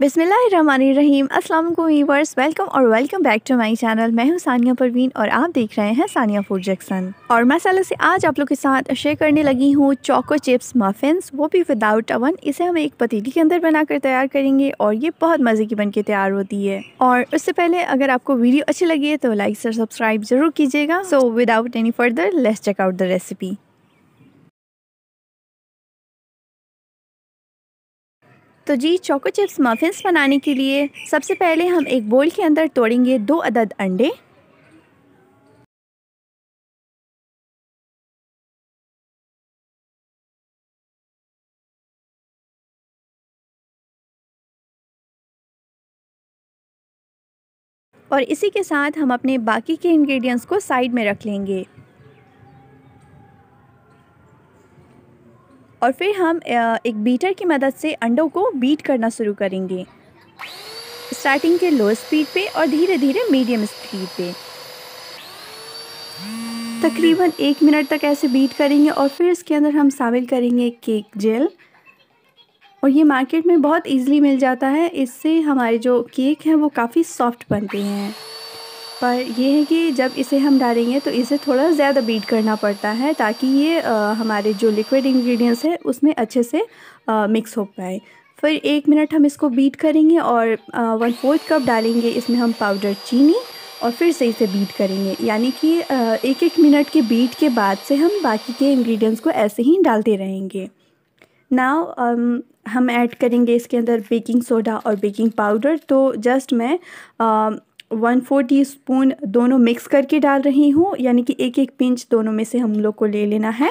बिसमीम अस्सलाम viewers welcome और welcome back to my channel मैं हूं सानिया परवीन और आप देख रहे हैं सानिया फूड जैक्सन और मसाला से आज आप लोग के साथ शेयर करने लगी हूं चोको चिप्स मफिन्स वो भी विदाउट अवन इसे हम एक पतीली के अंदर बनाकर तैयार करेंगे और ये बहुत मज़े की बन के तैयार होती है और उससे पहले अगर आपको वीडियो अच्छी लगी है तो लाइक और सब्सक्राइब जरूर कीजिएगा so without any further less check out the recipe तो जी चोको चिप्स मफिन्स बनाने के लिए सबसे पहले हम एक बोल के अंदर तोड़ेंगे दो अदद अंडे और इसी के साथ हम अपने बाकी के इंग्रेडिएंट्स को साइड में रख लेंगे और फिर हम एक बीटर की मदद से अंडों को बीट करना शुरू करेंगे स्टार्टिंग के लो स्पीड पे और धीरे धीरे मीडियम स्पीड पे तकरीबन एक मिनट तक ऐसे बीट करेंगे और फिर इसके अंदर हम शामिल करेंगे केक जेल और ये मार्केट में बहुत इजीली मिल जाता है इससे हमारे जो केक हैं वो काफ़ी सॉफ्ट बनते हैं पर यह है कि जब इसे हम डालेंगे तो इसे थोड़ा ज़्यादा बीट करना पड़ता है ताकि ये हमारे जो लिक्विड इंग्रेडिएंट्स है उसमें अच्छे से मिक्स हो पाए फिर एक मिनट हम इसको बीट करेंगे और वन फोर्थ कप डालेंगे इसमें हम पाउडर चीनी और फिर से इसे बीट करेंगे यानी कि एक एक मिनट के बीट के बाद से हम बाकी के इंग्रेडिएंट्स को ऐसे ही डालते रहेंगे नाव um, हम ऐड करेंगे इसके अंदर बेकिंग सोडा और बेकिंग पाउडर तो जस्ट मैं uh, one four teaspoon दोनों मिक्स करके डाल रही हूँ यानी कि एक एक पिंच दोनों में से हम लोग को ले लेना है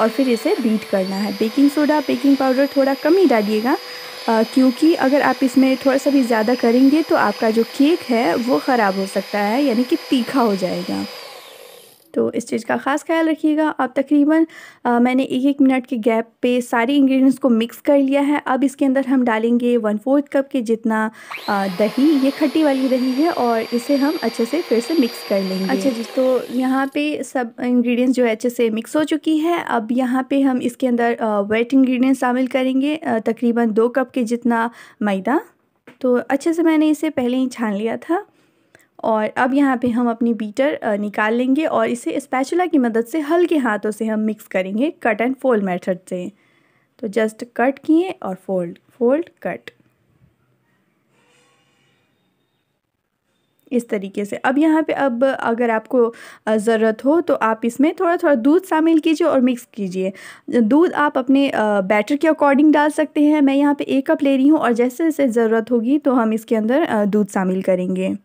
और फिर इसे बीट करना है बेकिंग सोडा बेकिंग पाउडर थोड़ा कम ही डालिएगा क्योंकि अगर आप इसमें थोड़ा सा भी ज़्यादा करेंगे तो आपका जो केक है वो ख़राब हो सकता है यानी कि तीखा हो जाएगा तो इस चीज़ का ख़ास ख्याल रखिएगा अब तकरीबन मैंने एक एक मिनट के गैप पे सारे इंग्रेडिएंट्स को मिक्स कर लिया है अब इसके अंदर हम डालेंगे वन फोर्थ कप के जितना आ, दही ये खट्टी वाली दही है और इसे हम अच्छे से फिर से मिक्स कर लेंगे अच्छा जी तो यहाँ पे सब इंग्रेडिएंट्स जो है अच्छे से मिक्स हो चुकी है अब यहाँ पर हम इसके अंदर वेट इंग्रेडिएंट्स शामिल करेंगे तकरीबन दो कप के जितना मैदा तो अच्छे से मैंने इसे पहले ही छान लिया था और अब यहाँ पे हम अपनी बीटर निकाल लेंगे और इसे स्पैचुला की मदद से हल्के हाथों से हम मिक्स करेंगे कट एंड फोल्ड मेथड से तो जस्ट कट किए और फोल्ड फोल्ड कट इस तरीके से अब यहाँ पे अब अगर आपको ज़रूरत हो तो आप इसमें थोड़ा थोड़ा दूध शामिल कीजिए और मिक्स कीजिए दूध आप अपने बैटर के अकॉर्डिंग डाल सकते हैं मैं यहाँ पे एक कप ले रही हूँ और जैसे जैसे ज़रूरत होगी तो हम इसके अंदर दूध शामिल करेंगे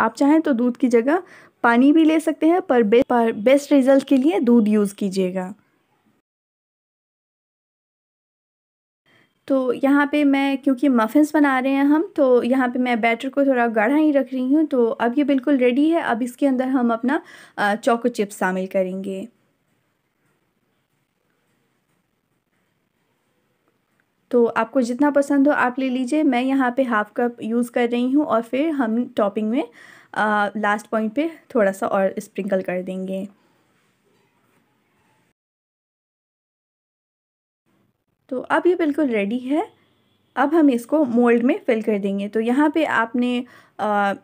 आप चाहें तो दूध की जगह पानी भी ले सकते हैं पर, बे, पर बेस्ट रिजल्ट के लिए दूध यूज़ कीजिएगा तो यहाँ पे मैं क्योंकि मफ़िन्स बना रहे हैं हम तो यहाँ पे मैं बैटर को थोड़ा गाढ़ा ही रख रही हूँ तो अब ये बिल्कुल रेडी है अब इसके अंदर हम अपना चोको चिप्स शामिल करेंगे तो आपको जितना पसंद हो आप ले लीजिए मैं यहाँ पे हाफ़ कप यूज़ कर रही हूँ और फिर हम टॉपिंग में आ, लास्ट पॉइंट पे थोड़ा सा और स्प्रिंकल कर देंगे तो अब ये बिल्कुल रेडी है अब हम इसको मोल्ड में फिल कर देंगे तो यहाँ पे आपने आ,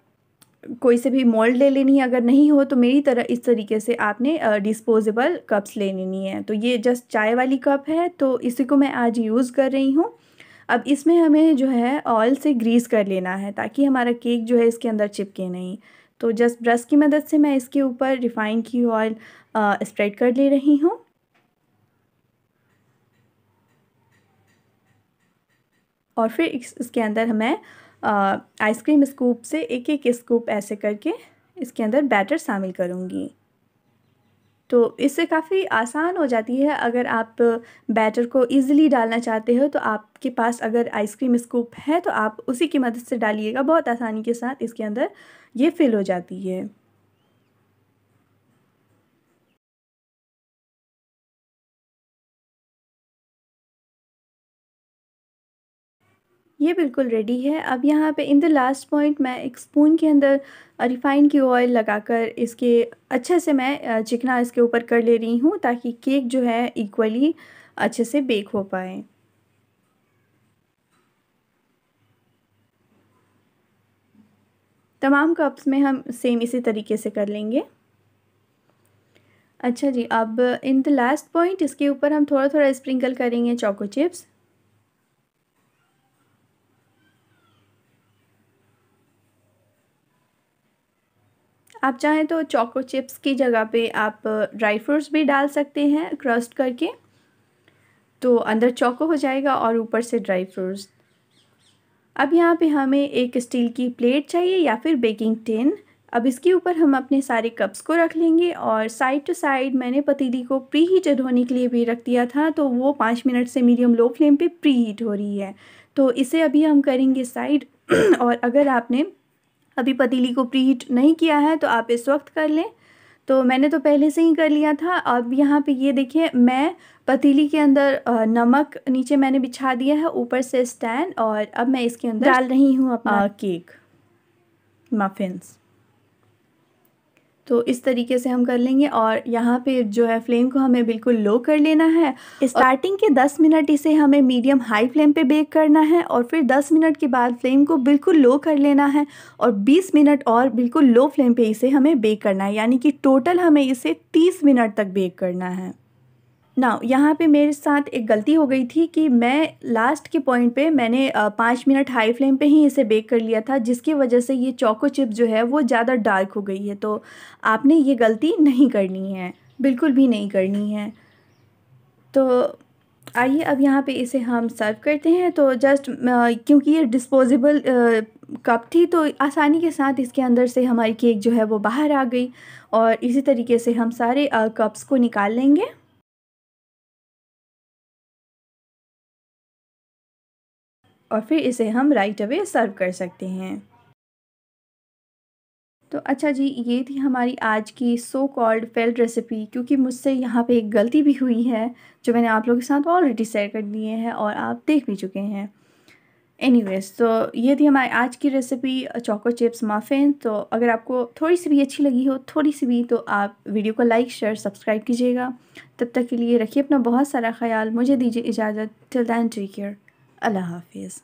कोई से भी मोल्ड ले लेनी है अगर नहीं हो तो मेरी तरह इस तरीके से आपने डिस्पोजेबल कप्स ले लेनी है तो ये जस्ट चाय वाली कप है तो इसी को मैं आज यूज़ कर रही हूँ अब इसमें हमें जो है ऑयल से ग्रीस कर लेना है ताकि हमारा केक जो है इसके अंदर चिपके नहीं तो जस्ट ब्रश की मदद से मैं इसके ऊपर रिफ़ाइन की ऑयल स्प्रेड कर ले रही हूँ और फिर इसके अंदर हमें आइसक्रीम स्कूप से एक एक स्कूप ऐसे करके इसके अंदर बैटर शामिल करूँगी तो इससे काफ़ी आसान हो जाती है अगर आप बैटर को ईज़िली डालना चाहते हो तो आपके पास अगर आइसक्रीम स्कूप है तो आप उसी की मदद से डालिएगा बहुत आसानी के साथ इसके अंदर ये फिल हो जाती है ये बिल्कुल रेडी है अब यहाँ पे इन द लास्ट पॉइंट मैं एक स्पून के अंदर रिफाइंड की ऑयल लगाकर इसके अच्छे से मैं चिकना इसके ऊपर कर ले रही हूँ ताकि केक जो है इक्वली अच्छे से बेक हो पाए तमाम कप्स में हम सेम इसी तरीके से कर लेंगे अच्छा जी अब इन द लास्ट पॉइंट इसके ऊपर हम थोड़ा थोड़ा स्प्रिंकल करेंगे चॉको चिप्स आप चाहें तो चॉको चिप्स की जगह पे आप ड्राई फ्रूट्स भी डाल सकते हैं क्रस्ट करके तो अंदर चॉको हो जाएगा और ऊपर से ड्राई फ्रूट्स अब यहाँ पे हमें एक स्टील की प्लेट चाहिए या फिर बेकिंग टिन अब इसके ऊपर हम अपने सारे कप्स को रख लेंगे और साइड टू साइड मैंने पतीली को प्री हीटेड होने के लिए भी रख दिया था तो वो पाँच मिनट से मीडियम लो फ्लेम पे प्री हीट हो रही है तो इसे अभी हम करेंगे साइड और अगर आपने अभी पतीली को प्री हीट नहीं किया है तो आप इस वक्त कर लें तो मैंने तो पहले से ही कर लिया था अब यहाँ पे ये देखिए मैं पतीली के अंदर नमक नीचे मैंने बिछा दिया है ऊपर से स्टैंड और अब मैं इसके अंदर डाल रही हूँ अपना केक मफिन्स तो इस तरीके से हम कर लेंगे और यहाँ पे जो है फ्लेम को हमें बिल्कुल लो कर लेना है स्टार्टिंग के 10 मिनट इसे हमें मीडियम हाई फ्लेम पे बेक करना है और फिर 10 मिनट के बाद फ्लेम को बिल्कुल लो कर लेना है और 20 मिनट और बिल्कुल लो फ्लेम पे इसे हमें बेक करना है यानी कि टोटल हमें इसे 30 मिनट तक बेक करना है ना यहाँ पे मेरे साथ एक गलती हो गई थी कि मैं लास्ट के पॉइंट पे मैंने पाँच मिनट हाई फ्लेम पे ही इसे बेक कर लिया था जिसकी वजह से ये चौको चिप जो है वो ज़्यादा डार्क हो गई है तो आपने ये गलती नहीं करनी है बिल्कुल भी नहीं करनी है तो आइए अब यहाँ पे इसे हम सर्व करते हैं तो जस्ट क्योंकि ये डिस्पोजेबल कप थी तो आसानी के साथ इसके अंदर से हमारी केक जो है वो बाहर आ गई और इसी तरीके से हम सारे कप्स को निकाल लेंगे और फिर इसे हम राइट अवे सर्व कर सकते हैं तो अच्छा जी ये थी हमारी आज की सो कॉल्ड फेल्ड रेसिपी क्योंकि मुझसे यहाँ पे एक गलती भी हुई है जो मैंने आप लोगों के साथ ऑलरेडी शेयर कर दिए हैं और आप देख भी चुके हैं एनीवेज तो ये थी हमारी आज की रेसिपी चॉको चिप्स माफिन तो अगर आपको थोड़ी सी भी अच्छी लगी हो थोड़ी सी भी तो आप वीडियो को लाइक शेयर सब्सक्राइब कीजिएगा तब तक के लिए रखिए अपना बहुत सारा ख्याल मुझे दीजिए इजाज़त टिल दैन टेक केयर अल्लाह हाफिज़